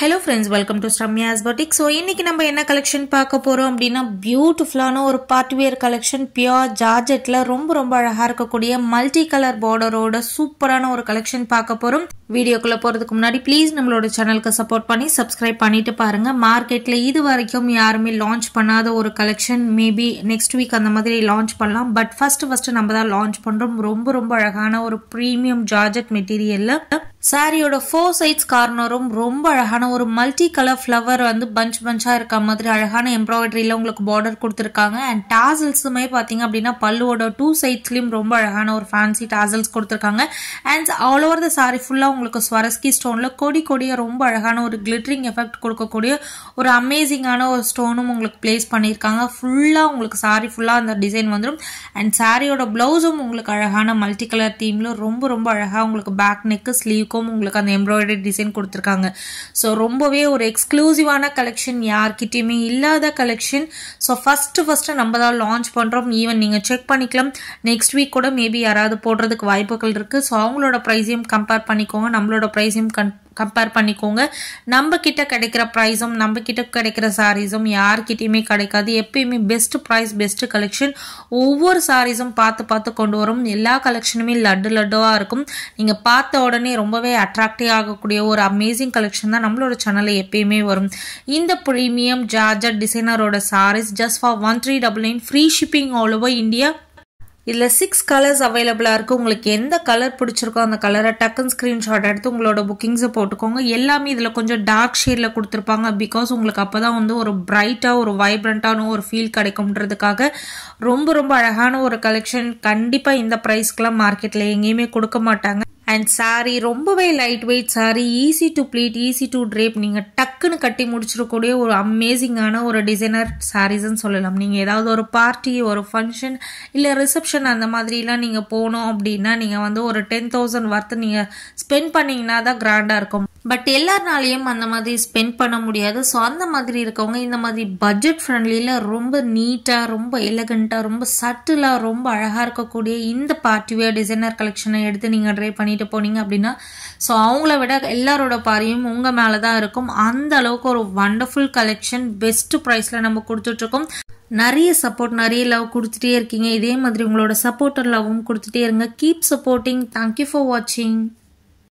hello friends welcome to Sramya's batik so இன்றைக்கி நம்ம என்ன கலெக்ஷன் பார்க்க போகிறோம் அப்படின்னா பியூட்டிஃபுல்லான ஒரு பார்ட்வேர் கலெக்ஷன் பியோர் ஜார்ஜெட்டில் ரொம்ப ரொம்ப அழகாக இருக்கக்கூடிய மல்டி கலர் பார்டரோட சூப்பரான ஒரு கலெக்ஷன் பார்க்க போகிறோம் வீடியோக்குள்ளே போகிறதுக்கு முன்னாடி ப்ளீஸ் நம்மளோட சேனலுக்கு சப்போர்ட் பண்ணி சப்ஸ்கிரைப் பண்ணிட்டு பாருங்கள் மார்க்கெட்டில் இது வரைக்கும் யாருமே லான்ச் பண்ணாத ஒரு கலெக்ஷன் மேபி நெக்ஸ்ட் வீக் அந்த மாதிரி லான்ச் பண்ணலாம் பட் ஃபஸ்ட்டு ஃபஸ்ட்டு நம்ம தான் லான்ச் பண்ணுறோம் ரொம்ப ரொம்ப அழகான ஒரு ப்ரீமியம் ஜார்ஜெட் மெட்டீரியலில் சாரியோட ஃபோர் சைட்ஸ் கார்னரும் ரொம்ப அழகான ஒரு மல்டி கலர் ஃப்ளவர் வந்து பஞ்ச் பஞ்சாக இருக்க மாதிரி அழகான எம்ப்ராய்டரியில் உங்களுக்கு பார்டர் கொடுத்துருக்காங்க அண்ட் டாசல்ஸுமே பார்த்தீங்க அப்படின்னா பல்லுவோட டூ சைட்ஸ்லையும் ரொம்ப அழகான ஒரு ஃபேன்சி டாசல்ஸ் கொடுத்துருக்காங்க and all over the sari ஃபுல்லாக உங்களுக்கு ஸ்வரஸ்கி ஸ்டோனில் கொடி கொடியாக ரொம்ப அழகான ஒரு கிளிட்ரிங் எஃபெக்ட் கொடுக்கக்கூடிய ஒரு அமேசிங்கான ஒரு ஸ்டோனும் உங்களுக்கு பிளேஸ் பண்ணியிருக்காங்க ஃபுல்லாக உங்களுக்கு சாரி ஃபுல்லாக அந்த டிசைன் வந்துடும் அண்ட் சாரியோட ப்ளவுஸும் உங்களுக்கு அழகான மல்டி கலர் தீமில் ரொம்ப ரொம்ப அழகாக உங்களுக்கு பேக் நெக்கு ஸ்லீவ் வரைக்கும் உங்களுக்கு அந்த எம்ப்ராய்டரி டிசைன் கொடுத்துருக்காங்க ஸோ ரொம்பவே ஒரு எக்ஸ்க்ளூசிவான கலெக்ஷன் யார்கிட்டையுமே இல்லாத கலெக்ஷன் ஸோ ஃபஸ்ட்டு ஃபஸ்ட்டு நம்ம தான் லான்ச் பண்ணுறோம் ஈவன் நீங்கள் செக் பண்ணிக்கலாம் நெக்ஸ்ட் வீக் கூட மேபி யாராவது போடுறதுக்கு வாய்ப்புகள் இருக்குது ஸோ அவங்களோட ப்ரைஸையும் கம்பேர் பண்ணிக்கோங்க நம்மளோட ப்ரைஸையும் கன் கம்பேர் பண்ணிக்கோங்க நம்ம கிட்ட கிடைக்கிற ப்ரைஸும் நம்ம கிட்ட கிடைக்கிற சாரீஸும் யார்கிட்டையுமே கிடைக்காது எப்பயுமே பெஸ்ட் ப்ரைஸ் பெஸ்ட் கலெக்ஷன் ஒவ்வொரு சாரீஸும் பார்த்து பார்த்து கொண்டு வரும் எல்லா கலெக்ஷனுமே லட்டு லட்டுவாக இருக்கும் நீங்கள் பார்த்த உடனே ரொம்பவே அட்ராக்டிவ் ஆகக்கூடிய ஒரு அமேசிங் கலெக்ஷன் தான் நம்மளோட சேனலில் எப்பயுமே வரும் இந்த ப்ரீமியம் ஜார்ஜர் டிசைனரோட saris just for one three double nine free shipping all over India இதில் சிக்ஸ் கலர்ஸ் அவைலபிளாக இருக்குது உங்களுக்கு எந்த கலர் பிடிச்சிருக்கோ அந்த கலரை டக்குன் ஸ்க்ரீன்ஷாட் எடுத்து உங்களோட புக்கிங்ஸை போட்டுக்கோங்க எல்லாமே இதில் கொஞ்சம் டார்க் ஷேடில் கொடுத்துருப்பாங்க பிகாஸ் உங்களுக்கு அப்போ தான் வந்து ஒரு பிரைட்டாக ஒரு வைப்ரண்ட்டான ஒரு ஃபீல் கிடைக்கும்ன்றதுக்காக ரொம்ப ரொம்ப அழகான ஒரு கலெக்ஷன் கண்டிப்பாக இந்த ப்ரைஸ்க்கெலாம் மார்க்கெட்டில் எங்கேயுமே கொடுக்க மாட்டாங்க அண்ட் சாரீ ரொம்பவே light weight sari easy to pleat easy to drape நீங்கள் டக்குன்னு கட்டி முடிச்சிடக்கூடிய ஒரு அமேசிங்கான ஒரு டிசைனர் சாரீஸ்ன்னு சொல்லலாம் நீங்கள் ஏதாவது ஒரு பார்ட்டி ஒரு ஃபங்க்ஷன் இல்லை ரிசப்ஷன் அந்த மாதிரிலாம் நீங்கள் போனோம் அப்படின்னா நீங்கள் வந்து ஒரு டென் தௌசண்ட் ஒர்த்து நீங்கள் ஸ்பெண்ட் பண்ணிங்கன்னா தான் கிராண்டாக இருக்கும் பட் எல்லாருனாலையும் அந்த மாதிரி ஸ்பெண்ட் பண்ண முடியாது ஸோ அந்த மாதிரி இருக்கவங்க இந்த மாதிரி பட்ஜெட் ஃப்ரெண்ட்லியில் ரொம்ப நீட்டாக ரொம்ப எலகண்ட்டாக ரொம்ப சட்டிலாக ரொம்ப அழகாக இருக்கக்கூடிய இந்த பார்ட்டிவே டிசைனர் கலெக்ஷனை எடுத்து நீங்கள் ட்ரை பண்ணிட்டு போனீங்க அப்படின்னா ஸோ அவங்கள விட எல்லாரோட பாரியும் உங்கள் மேலே தான் இருக்கும் அந்த அளவுக்கு ஒரு வண்டர்ஃபுல் கலெக்ஷன் பெஸ்ட் ப்ரைஸில் நம்ம கொடுத்துட்ருக்கோம் நிறைய சப்போர்ட் நிறைய லவ் கொடுத்துட்டே இருக்கீங்க இதே மாதிரி உங்களோட சப்போர்ட்டர் லவ்வும் கொடுத்துட்டே இருங்க கீப் சப்போர்ட்டிங் தேங்க்யூ ஃபார் வாட்சிங்